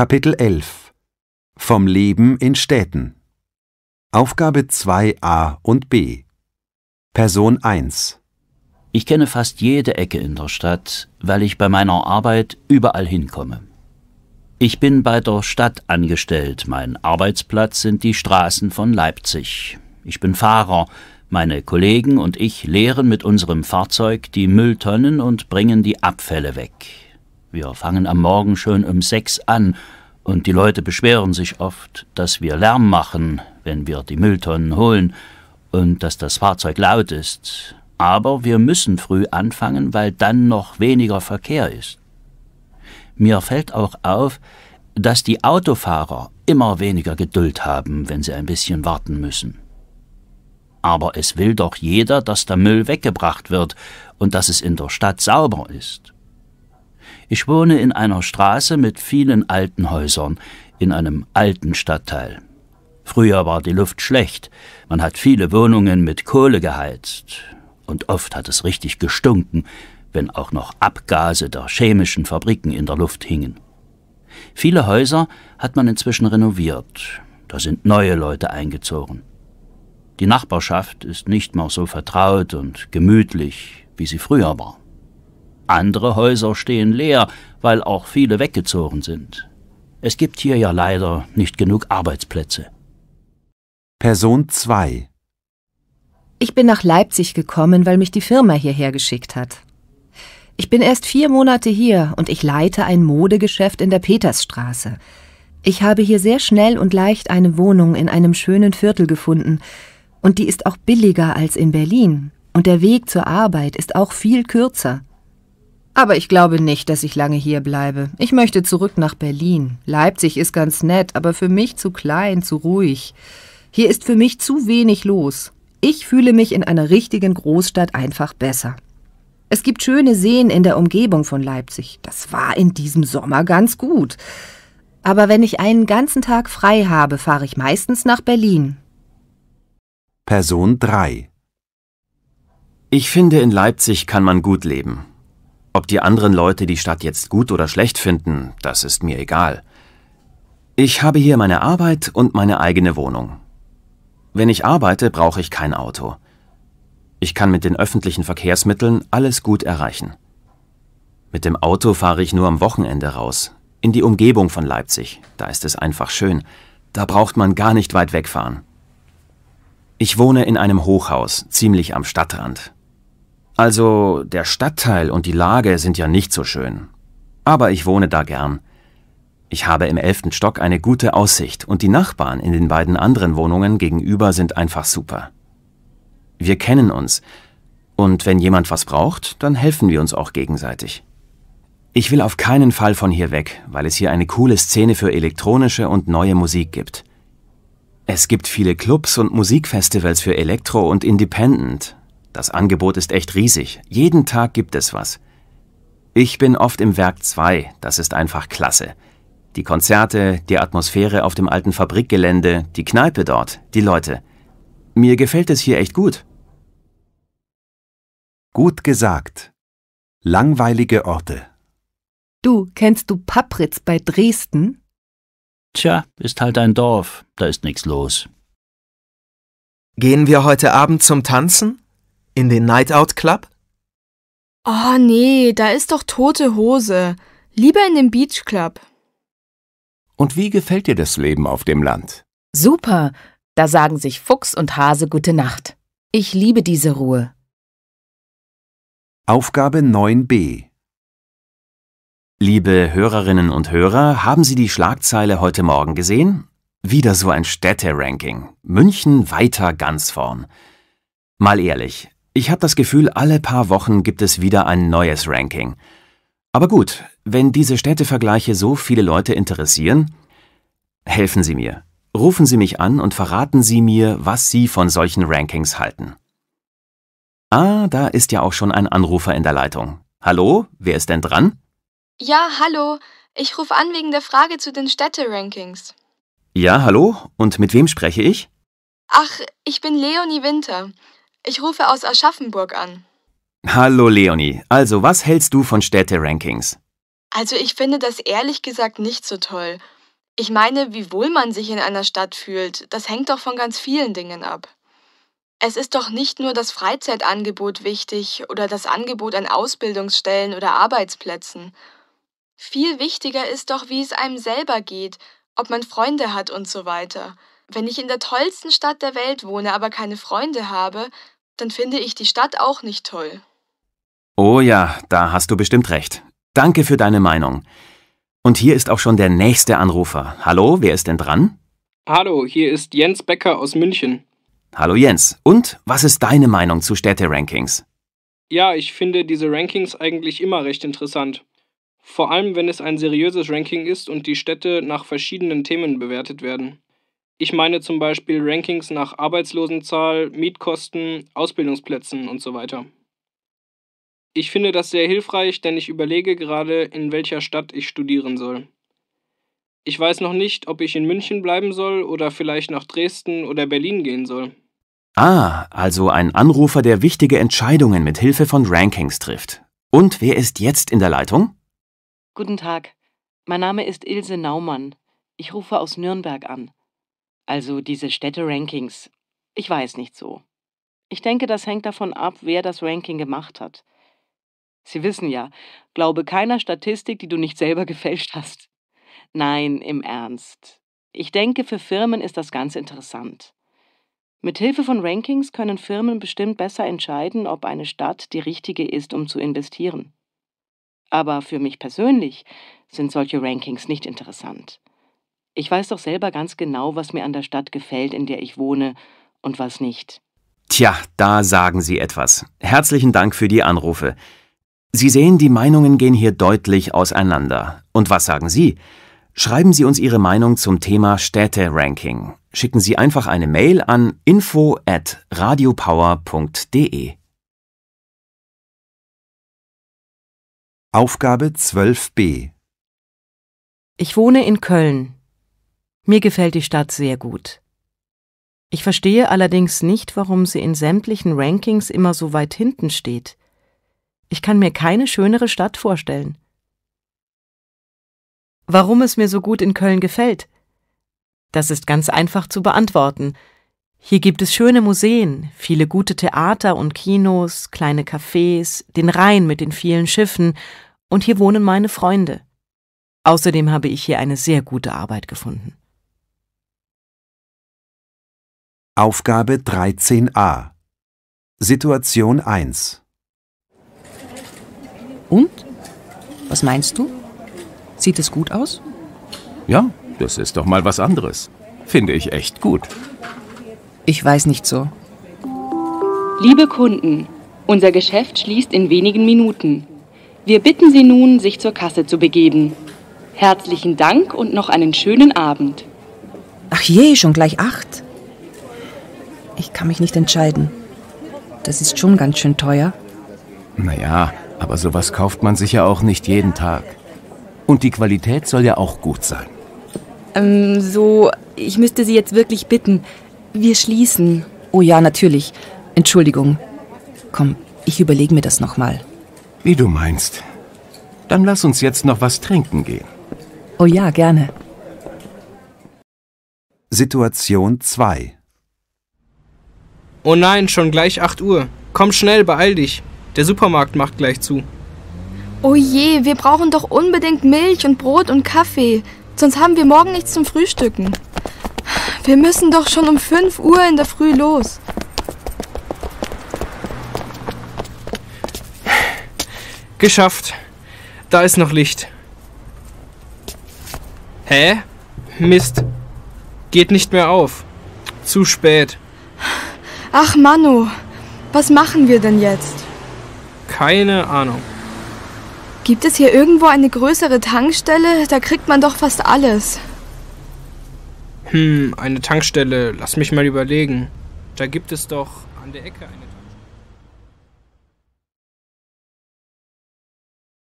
Kapitel 11 Vom Leben in Städten Aufgabe 2a und b Person 1 Ich kenne fast jede Ecke in der Stadt, weil ich bei meiner Arbeit überall hinkomme. Ich bin bei der Stadt angestellt, mein Arbeitsplatz sind die Straßen von Leipzig. Ich bin Fahrer, meine Kollegen und ich leeren mit unserem Fahrzeug die Mülltonnen und bringen die Abfälle weg. Wir fangen am Morgen schon um sechs an, und die Leute beschweren sich oft, dass wir Lärm machen, wenn wir die Mülltonnen holen, und dass das Fahrzeug laut ist. Aber wir müssen früh anfangen, weil dann noch weniger Verkehr ist. Mir fällt auch auf, dass die Autofahrer immer weniger Geduld haben, wenn sie ein bisschen warten müssen. Aber es will doch jeder, dass der Müll weggebracht wird und dass es in der Stadt sauber ist. Ich wohne in einer Straße mit vielen alten Häusern, in einem alten Stadtteil. Früher war die Luft schlecht, man hat viele Wohnungen mit Kohle geheizt, und oft hat es richtig gestunken, wenn auch noch Abgase der chemischen Fabriken in der Luft hingen. Viele Häuser hat man inzwischen renoviert, da sind neue Leute eingezogen. Die Nachbarschaft ist nicht mehr so vertraut und gemütlich, wie sie früher war. Andere Häuser stehen leer, weil auch viele weggezogen sind. Es gibt hier ja leider nicht genug Arbeitsplätze. Person 2 Ich bin nach Leipzig gekommen, weil mich die Firma hierher geschickt hat. Ich bin erst vier Monate hier und ich leite ein Modegeschäft in der Petersstraße. Ich habe hier sehr schnell und leicht eine Wohnung in einem schönen Viertel gefunden, und die ist auch billiger als in Berlin, und der Weg zur Arbeit ist auch viel kürzer. Aber ich glaube nicht, dass ich lange hier bleibe. Ich möchte zurück nach Berlin. Leipzig ist ganz nett, aber für mich zu klein, zu ruhig. Hier ist für mich zu wenig los. Ich fühle mich in einer richtigen Großstadt einfach besser. Es gibt schöne Seen in der Umgebung von Leipzig. Das war in diesem Sommer ganz gut. Aber wenn ich einen ganzen Tag frei habe, fahre ich meistens nach Berlin. Person 3 Ich finde, in Leipzig kann man gut leben. Ob die anderen Leute die Stadt jetzt gut oder schlecht finden, das ist mir egal. Ich habe hier meine Arbeit und meine eigene Wohnung. Wenn ich arbeite, brauche ich kein Auto. Ich kann mit den öffentlichen Verkehrsmitteln alles gut erreichen. Mit dem Auto fahre ich nur am Wochenende raus, in die Umgebung von Leipzig, da ist es einfach schön, da braucht man gar nicht weit wegfahren. Ich wohne in einem Hochhaus, ziemlich am Stadtrand. Also der Stadtteil und die Lage sind ja nicht so schön. Aber ich wohne da gern. Ich habe im elften Stock eine gute Aussicht und die Nachbarn in den beiden anderen Wohnungen gegenüber sind einfach super. Wir kennen uns. Und wenn jemand was braucht, dann helfen wir uns auch gegenseitig. Ich will auf keinen Fall von hier weg, weil es hier eine coole Szene für elektronische und neue Musik gibt. Es gibt viele Clubs und Musikfestivals für Elektro und Independent, das Angebot ist echt riesig. Jeden Tag gibt es was. Ich bin oft im Werk 2, das ist einfach klasse. Die Konzerte, die Atmosphäre auf dem alten Fabrikgelände, die Kneipe dort, die Leute. Mir gefällt es hier echt gut. Gut gesagt. Langweilige Orte. Du, kennst du Papritz bei Dresden? Tja, ist halt ein Dorf, da ist nichts los. Gehen wir heute Abend zum Tanzen? In den Night Out Club? Oh nee, da ist doch tote Hose. Lieber in den Beach Club. Und wie gefällt dir das Leben auf dem Land? Super. Da sagen sich Fuchs und Hase gute Nacht. Ich liebe diese Ruhe. Aufgabe 9b Liebe Hörerinnen und Hörer, haben Sie die Schlagzeile heute Morgen gesehen? Wieder so ein Städteranking. München weiter ganz vorn. Mal ehrlich, ich habe das Gefühl, alle paar Wochen gibt es wieder ein neues Ranking. Aber gut, wenn diese Städtevergleiche so viele Leute interessieren, helfen Sie mir. Rufen Sie mich an und verraten Sie mir, was Sie von solchen Rankings halten. Ah, da ist ja auch schon ein Anrufer in der Leitung. Hallo, wer ist denn dran? Ja, hallo. Ich rufe an wegen der Frage zu den Städterankings. Ja, hallo. Und mit wem spreche ich? Ach, ich bin Leonie Winter. Ich rufe aus Aschaffenburg an. Hallo Leonie, also was hältst du von Städterankings? Also ich finde das ehrlich gesagt nicht so toll. Ich meine, wie wohl man sich in einer Stadt fühlt, das hängt doch von ganz vielen Dingen ab. Es ist doch nicht nur das Freizeitangebot wichtig oder das Angebot an Ausbildungsstellen oder Arbeitsplätzen. Viel wichtiger ist doch, wie es einem selber geht, ob man Freunde hat und so weiter. Wenn ich in der tollsten Stadt der Welt wohne, aber keine Freunde habe, dann finde ich die Stadt auch nicht toll. Oh ja, da hast du bestimmt recht. Danke für deine Meinung. Und hier ist auch schon der nächste Anrufer. Hallo, wer ist denn dran? Hallo, hier ist Jens Becker aus München. Hallo Jens, und was ist deine Meinung zu Städterankings? Ja, ich finde diese Rankings eigentlich immer recht interessant. Vor allem, wenn es ein seriöses Ranking ist und die Städte nach verschiedenen Themen bewertet werden. Ich meine zum Beispiel Rankings nach Arbeitslosenzahl, Mietkosten, Ausbildungsplätzen und so weiter. Ich finde das sehr hilfreich, denn ich überlege gerade, in welcher Stadt ich studieren soll. Ich weiß noch nicht, ob ich in München bleiben soll oder vielleicht nach Dresden oder Berlin gehen soll. Ah, also ein Anrufer, der wichtige Entscheidungen mit Hilfe von Rankings trifft. Und wer ist jetzt in der Leitung? Guten Tag. Mein Name ist Ilse Naumann. Ich rufe aus Nürnberg an. Also diese Städte-Rankings. Ich weiß nicht so. Ich denke, das hängt davon ab, wer das Ranking gemacht hat. Sie wissen ja, glaube keiner Statistik, die du nicht selber gefälscht hast. Nein, im Ernst. Ich denke, für Firmen ist das ganz interessant. Mithilfe von Rankings können Firmen bestimmt besser entscheiden, ob eine Stadt die richtige ist, um zu investieren. Aber für mich persönlich sind solche Rankings nicht interessant. Ich weiß doch selber ganz genau, was mir an der Stadt gefällt, in der ich wohne und was nicht. Tja, da sagen Sie etwas. Herzlichen Dank für die Anrufe. Sie sehen, die Meinungen gehen hier deutlich auseinander. Und was sagen Sie? Schreiben Sie uns Ihre Meinung zum Thema Städte-Ranking. Schicken Sie einfach eine Mail an info at radiopower.de. Aufgabe 12b Ich wohne in Köln. Mir gefällt die Stadt sehr gut. Ich verstehe allerdings nicht, warum sie in sämtlichen Rankings immer so weit hinten steht. Ich kann mir keine schönere Stadt vorstellen. Warum es mir so gut in Köln gefällt? Das ist ganz einfach zu beantworten. Hier gibt es schöne Museen, viele gute Theater und Kinos, kleine Cafés, den Rhein mit den vielen Schiffen, und hier wohnen meine Freunde. Außerdem habe ich hier eine sehr gute Arbeit gefunden. Aufgabe 13a Situation 1 Und? Was meinst du? Sieht es gut aus? Ja, das ist doch mal was anderes. Finde ich echt gut. Ich weiß nicht so. Liebe Kunden, unser Geschäft schließt in wenigen Minuten. Wir bitten Sie nun, sich zur Kasse zu begeben. Herzlichen Dank und noch einen schönen Abend. Ach je, schon gleich acht. Ich kann mich nicht entscheiden. Das ist schon ganz schön teuer. Naja, aber sowas kauft man sich ja auch nicht jeden Tag. Und die Qualität soll ja auch gut sein. Ähm, so, ich müsste Sie jetzt wirklich bitten. Wir schließen. Oh ja, natürlich. Entschuldigung. Komm, ich überlege mir das nochmal. Wie du meinst. Dann lass uns jetzt noch was trinken gehen. Oh ja, gerne. Situation 2 Oh nein, schon gleich 8 Uhr. Komm schnell, beeil dich. Der Supermarkt macht gleich zu. Oh je, wir brauchen doch unbedingt Milch und Brot und Kaffee. Sonst haben wir morgen nichts zum Frühstücken. Wir müssen doch schon um 5 Uhr in der Früh los. Geschafft. Da ist noch Licht. Hä? Mist. Geht nicht mehr auf. Zu spät. Ach Manu, was machen wir denn jetzt? Keine Ahnung. Gibt es hier irgendwo eine größere Tankstelle? Da kriegt man doch fast alles. Hm, eine Tankstelle. Lass mich mal überlegen. Da gibt es doch an der Ecke eine.